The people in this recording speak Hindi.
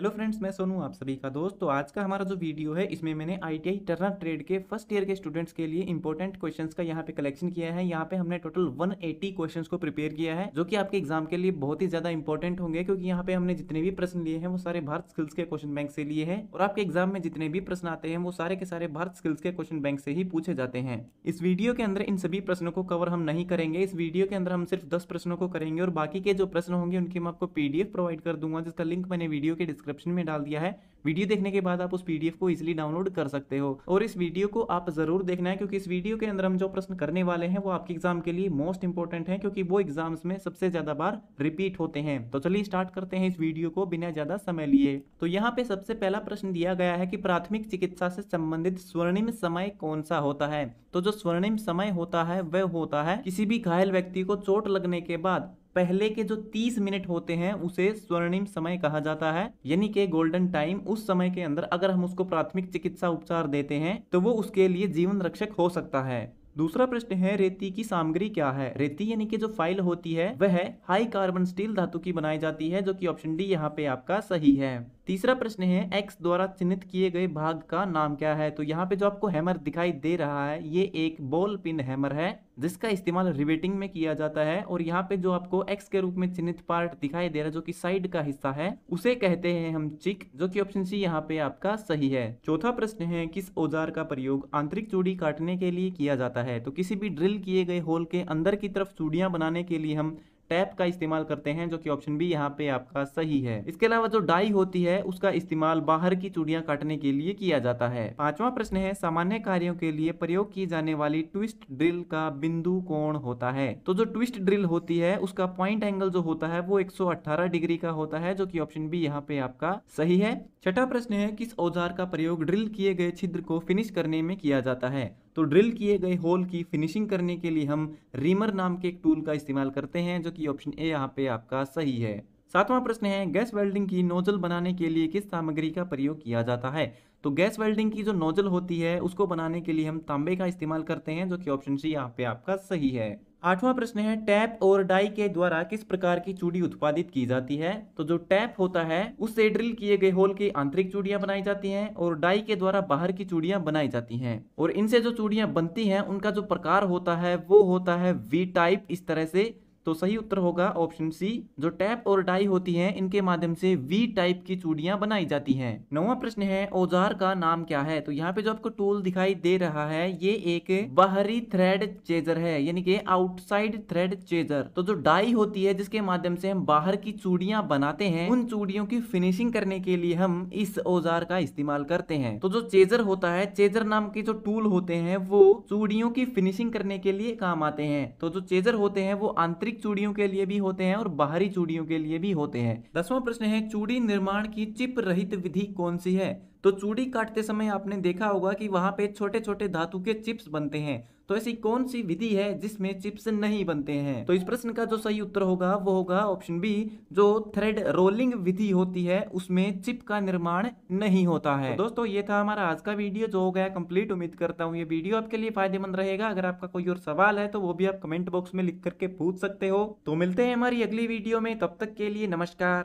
हेलो फ्रेंड्स मैं सोनू आप सभी का दोस्त तो आज का हमारा जो वीडियो है इसमें मैंने आईटीआई टर्नर ट्रेड के फर्स्ट ईयर के स्टूडेंट्स के लिए इंपॉर्टेंट क्वेश्चंस का यहाँ पे कलेक्शन किया है यहाँ पे हमने टोटल 180 क्वेश्चंस को प्रिपेयर किया है जो कि आपके एग्जाम के लिए बहुत ही ज्यादा इंपॉर्टेंट होंगे क्योंकि यहाँ पे हमने जितने भी प्रश्न लिए हैं वो सारे भारत स्किल्स के क्वेश्चन बैंक से लिए हैं और आपके एग्जाम में जितने भी प्रश्न आते हैं वो सारे के सारे भारत स्किल्स के क्वेश्चन बैंक से ही पूछे जाते हैं इस वीडियो के अंदर इन सभी प्रश्नों को कवर हम नहीं करेंगे इस वीडियो के अंदर हम सिर्फ दस प्रश्नों को करेंगे और बाकी के जो प्रश्न होंगे उनकी मैं आपको पीडीएफ प्रोवाइड कर दूंगा जिसका लिंक मैंने वीडियो के डिस्क्रिप्शन डिस्क्रिप्शन में डाल दिया है वीडियो देखने के बाद आप उस पीडीएफ को इजिली डाउनलोड कर सकते हो और इस वीडियो को आप जरूर देखना है क्योंकि इस वीडियो के अंदर हम जो प्रश्न करने वाले हैं वो आपके एग्जाम के लिए मोस्ट इंपॉर्टेंट है क्योंकि वो एग्जाम्स में सबसे ज्यादा बार रिपीट होते हैं तो चलिए स्टार्ट करते हैं इस वीडियो को बिना ज्यादा समय लिए तो यहाँ पे सबसे पहला प्रश्न दिया गया है की प्राथमिक चिकित्सा से संबंधित स्वर्णिम समय कौन सा होता है तो जो स्वर्णिम समय होता है वह होता है किसी भी घायल व्यक्ति को चोट लगने के बाद पहले के जो तीस मिनट होते हैं उसे स्वर्णिम समय कहा जाता है यानी कि गोल्डन टाइम उस समय के अंदर अगर हम उसको प्राथमिक चिकित्सा उपचार देते हैं तो वो उसके लिए जीवन रक्षक हो सकता है दूसरा प्रश्न है रेती की सामग्री क्या है रेती यानी कि जो फाइल होती है वह हाई कार्बन स्टील धातु की बनाई जाती है जो कि ऑप्शन डी यहाँ पे आपका सही है तीसरा प्रश्न है एक्स द्वारा चिन्हित किए गए भाग का नाम क्या है तो यहाँ पे जो आपको हैमर दिखाई दे रहा है ये एक बॉल पिन हैमर है जिसका इस्तेमाल रिवेटिंग में किया जाता है और यहाँ पे जो आपको एक्स के रूप में चिन्हित पार्ट दिखाई दे रहा है जो कि साइड का हिस्सा है उसे कहते हैं हम चिक जो कि ऑप्शन सी यहाँ पे आपका सही है चौथा प्रश्न है किस औजार का प्रयोग आंतरिक चूड़ी काटने के लिए किया जाता है तो किसी भी ड्रिल किए गए होल के अंदर की तरफ चूड़ियां बनाने के लिए हम टैप का इस्तेमाल करते हैं जो कि ऑप्शन बी यहाँ पे आपका सही है इसके अलावा जो डाई होती है उसका इस्तेमाल बाहर की चूड़िया काटने के लिए किया जाता है पांचवा प्रश्न है सामान्य कार्यों के लिए प्रयोग की जाने वाली ट्विस्ट ड्रिल का बिंदु कोण होता है तो जो ट्विस्ट ड्रिल होती है उसका पॉइंट एंगल जो होता है वो एक डिग्री का होता है जो की ऑप्शन बी यहाँ पे आपका सही है छठा प्रश्न है किस औजार का प्रयोग ड्रिल किए गए छिद्र को फिनिश करने में किया जाता है तो ड्रिल किए गए होल की फिनिशिंग करने के लिए हम रीमर नाम के एक टूल का इस्तेमाल करते हैं जो कि ऑप्शन ए यहाँ पे आपका सही है सातवां प्रश्न है गैस वेल्डिंग की नोजल बनाने के लिए किस सामग्री का प्रयोग किया जाता है तो गैस वेल्डिंग की जो नोजल होती है उसको बनाने के लिए हम तांबे का इस्तेमाल करते हैं जो कि ऑप्शन सी यहाँ पे आपका सही है आठवां प्रश्न है टैप और डाई के द्वारा किस प्रकार की चूड़ी उत्पादित की जाती है तो जो टैप होता है उससे ड्रिल किए गए होल की आंतरिक चूड़ियां बनाई जाती हैं और डाई के द्वारा बाहर की चूड़ियां बनाई जाती हैं और इनसे जो चूड़ियां बनती हैं उनका जो प्रकार होता है वो होता है वी टाइप इस तरह से तो सही उत्तर होगा ऑप्शन सी जो टैप और डाई होती हैं इनके माध्यम से वी टाइप की चूड़ियां बनाई जाती हैं नवा प्रश्न है औजार का नाम क्या है तो यहाँ पे जो आपको टूल दिखाई दे रहा है ये एक बाहरी थ्रेड चेजर है यानी कि आउटसाइड थ्रेड चेजर तो जो डाई होती है जिसके माध्यम से हम बाहर की चूड़ियां बनाते हैं उन चूड़ियों की फिनिशिंग करने के लिए हम इस औजार का इस्तेमाल करते हैं तो जो चेजर होता है चेजर नाम के जो टूल होते हैं वो चूड़ियों की फिनिशिंग करने के लिए काम आते हैं तो जो चेजर होते हैं वो आंतरिक चूड़ियों के लिए भी होते हैं और बाहरी चूड़ियों के लिए भी होते हैं दसवां प्रश्न है चूड़ी निर्माण की चिप रहित विधि कौन सी है तो चूड़ी काटते समय आपने देखा होगा कि वहाँ पे छोटे छोटे धातु के चिप्स बनते हैं तो ऐसी कौन सी विधि है जिसमें चिप्स नहीं बनते हैं तो इस प्रश्न का जो सही उत्तर होगा वो होगा ऑप्शन बी जो थ्रेड रोलिंग विधि होती है उसमें चिप का निर्माण नहीं होता है तो दोस्तों ये था हमारा आज का वीडियो जो हो गया कंप्लीट उम्मीद करता हूँ ये वीडियो आपके लिए फायदेमंद रहेगा अगर आपका कोई और सवाल है तो वो भी आप कमेंट बॉक्स में लिख करके पूछ सकते हो तो मिलते हैं हमारी अगली वीडियो में तब तक के लिए नमस्कार